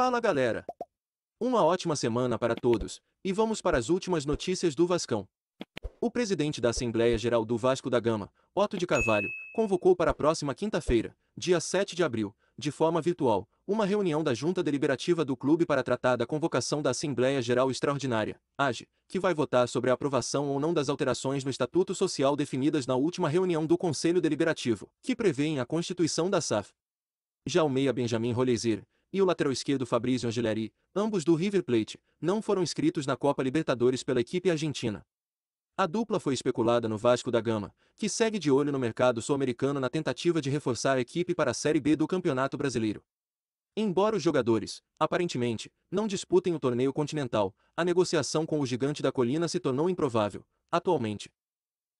Fala galera! Uma ótima semana para todos, e vamos para as últimas notícias do Vascão. O presidente da Assembleia Geral do Vasco da Gama, Otto de Carvalho, convocou para a próxima quinta-feira, dia 7 de abril, de forma virtual, uma reunião da Junta Deliberativa do Clube para tratar da convocação da Assembleia Geral Extraordinária, AGE, que vai votar sobre a aprovação ou não das alterações no Estatuto Social definidas na última reunião do Conselho Deliberativo, que prevêem a constituição da SAF. Já o meia Benjamin Rolezer, e o lateral esquerdo Fabrício Angileri, ambos do River Plate, não foram inscritos na Copa Libertadores pela equipe argentina. A dupla foi especulada no Vasco da Gama, que segue de olho no mercado sul-americano na tentativa de reforçar a equipe para a Série B do Campeonato Brasileiro. Embora os jogadores, aparentemente, não disputem o torneio continental, a negociação com o gigante da colina se tornou improvável, atualmente.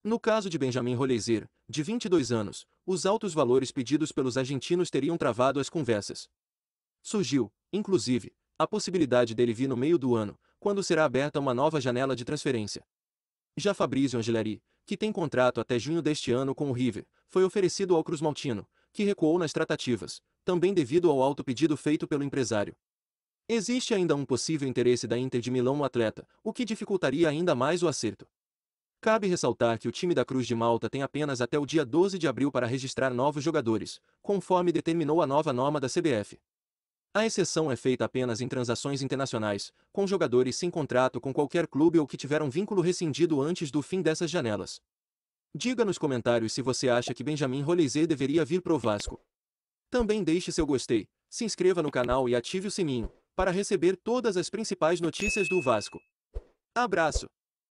No caso de Benjamin Roleizer, de 22 anos, os altos valores pedidos pelos argentinos teriam travado as conversas. Surgiu, inclusive, a possibilidade dele vir no meio do ano, quando será aberta uma nova janela de transferência. Já Fabrício Angeleri, que tem contrato até junho deste ano com o River, foi oferecido ao Cruz Maltino, que recuou nas tratativas, também devido ao alto pedido feito pelo empresário. Existe ainda um possível interesse da Inter de Milão no atleta, o que dificultaria ainda mais o acerto. Cabe ressaltar que o time da Cruz de Malta tem apenas até o dia 12 de abril para registrar novos jogadores, conforme determinou a nova norma da CBF. A exceção é feita apenas em transações internacionais, com jogadores sem contrato com qualquer clube ou que tiveram vínculo rescindido antes do fim dessas janelas. Diga nos comentários se você acha que Benjamin Rolizé deveria vir pro Vasco. Também deixe seu gostei, se inscreva no canal e ative o sininho, para receber todas as principais notícias do Vasco. Abraço!